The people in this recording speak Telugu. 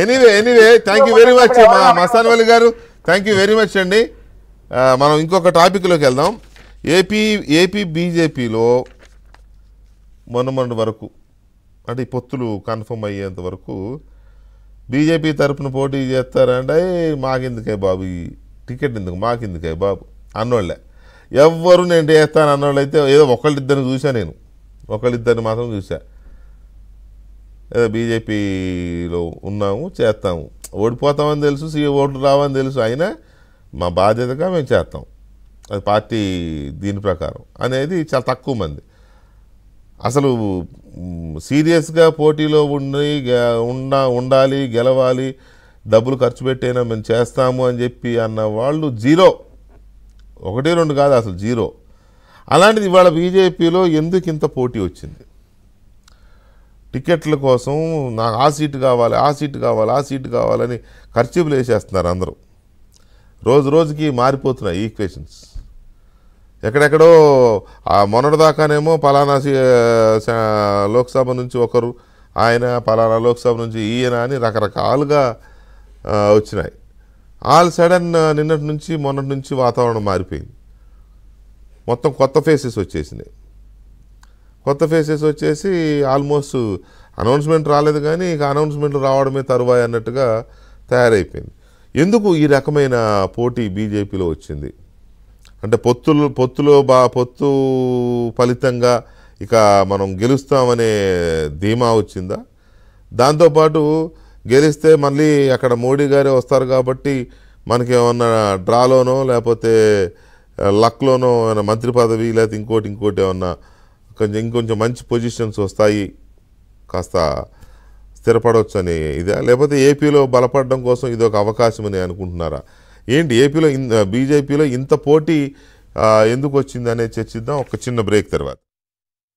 anyway anyway thank you very much Mastan Vali garu thank you very much అండి మనం ఇంకొక టాపిక్లోకి వెళ్దాం ఏపీ ఏపీ బీజేపీలో మొన్న మొన్న వరకు అంటే ఈ పొత్తులు కన్ఫర్మ్ అయ్యేంత వరకు బీజేపీ తరఫున పోటీ చేస్తారంటే మాకెందుకే బాబు ఈ టికెట్ ఎందుకు మాకెందుకే బాబు అన్నోళ్ళే ఎవ్వరు నేను చేస్తాను అన్నోళ్ళు అయితే ఏదో ఒకళ్ళిద్దరిని చూసా నేను ఒకళ్ళిద్దరిని మాత్రం చూసా ఏదో బీజేపీలో ఉన్నాము చేస్తాము ఓడిపోతామని తెలుసు సీ ఓట్లు రావని తెలుసు అయినా మా బాధ్యతగా మేము చేస్తాం అది పార్టీ దీని ప్రకారం అనేది చాలా తక్కువ మంది అసలు సీరియస్గా పోటీలో ఉండి ఉండా ఉండాలి గెలవాలి డబ్బులు ఖర్చు పెట్టైనా మేము చేస్తాము అని చెప్పి అన్న వాళ్ళు జీరో ఒకటి రెండు కాదు అసలు జీరో అలాంటిది ఇవాళ బీజేపీలో ఎందుకు ఇంత పోటీ వచ్చింది టికెట్ల కోసం నాకు ఆ సీటు కావాలి ఆ సీటు కావాలి ఆ సీటు కావాలని ఖర్చులు వేసేస్తున్నారు అందరూ రోజు రోజుకి మారిపోతున్నాయి ఈక్వేషన్స్ ఎక్కడెక్కడో మొన్నటిదాకానేమో పలానా లోక్సభ నుంచి ఒకరు ఆయన పలానా లోక్సభ నుంచి ఈయన అని రకరకాలుగా వచ్చినాయి ఆల్ సడన్ నిన్నటి నుంచి మొన్నటి నుంచి వాతావరణం మారిపోయింది మొత్తం కొత్త ఫేసెస్ వచ్చేసినాయి కొత్త ఫేసెస్ వచ్చేసి ఆల్మోస్ట్ అనౌన్స్మెంట్ రాలేదు కానీ ఇక అనౌన్స్మెంట్ రావడమే తరువాయి అన్నట్టుగా తయారైపోయింది ఎందుకు ఈ రకమైన పోటీ బీజేపీలో వచ్చింది అంటే పొత్తులు పొత్తులో బా పొత్తు ఫలితంగా ఇక మనం గెలుస్తామనే ధీమా వచ్చిందా దాంతోపాటు గెలిస్తే మళ్ళీ అక్కడ మోడీ గారే వస్తారు కాబట్టి మనకి ఏమన్నా డ్రాలోనో లేకపోతే లక్లోనో ఏమైనా మంత్రి పదవి లేకపోతే ఇంకోటి ఇంకోటి ఏమన్నా కొంచెం ఇంకొంచెం మంచి పొజిషన్స్ వస్తాయి కాస్త స్థిరపడవచ్చు అని ఇదే లేకపోతే ఏపీలో బలపడడం కోసం ఒక అవకాశం అని అనుకుంటున్నారా ఏంటి ఏపీలో బీజేపీలో ఇంత పోటీ ఎందుకు వచ్చిందనే చర్చిద్దాం ఒక చిన్న బ్రేక్ తర్వాత